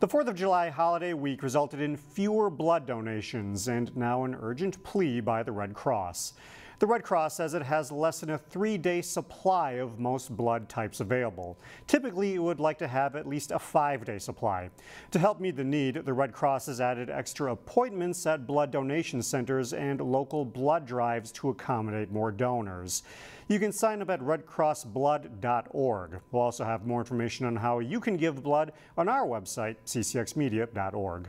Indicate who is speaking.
Speaker 1: The 4th of July holiday week resulted in fewer blood donations and now an urgent plea by the Red Cross. The Red Cross says it has less than a three-day supply of most blood types available. Typically, it would like to have at least a five-day supply. To help meet the need, the Red Cross has added extra appointments at blood donation centers and local blood drives to accommodate more donors. You can sign up at redcrossblood.org. We'll also have more information on how you can give blood on our website, ccxmedia.org.